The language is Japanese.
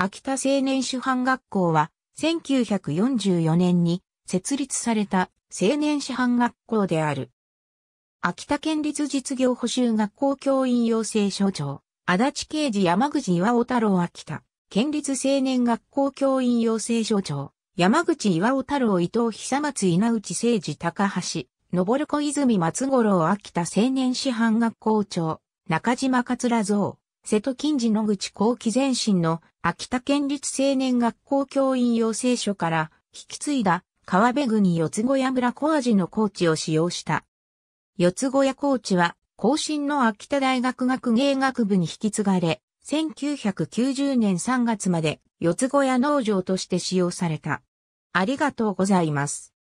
秋田青年主犯学校は、1944年に設立された青年師範学校である。秋田県立実業補修学校教員養成所長、足立刑事山口岩尾太郎秋田、県立青年学校教員養成所長、山口岩尾太郎伊藤久松稲内誠治高橋、昇子泉松五郎秋田青年師範学校長、中島桂蔵、瀬戸近次野口後期前身の秋田県立青年学校教員養成所から引き継いだ川辺国四つ小屋村小味のコーチを使用した。四つ小屋コーチは、後進の秋田大学学芸学部に引き継がれ、1990年3月まで四つ小屋農場として使用された。ありがとうございます。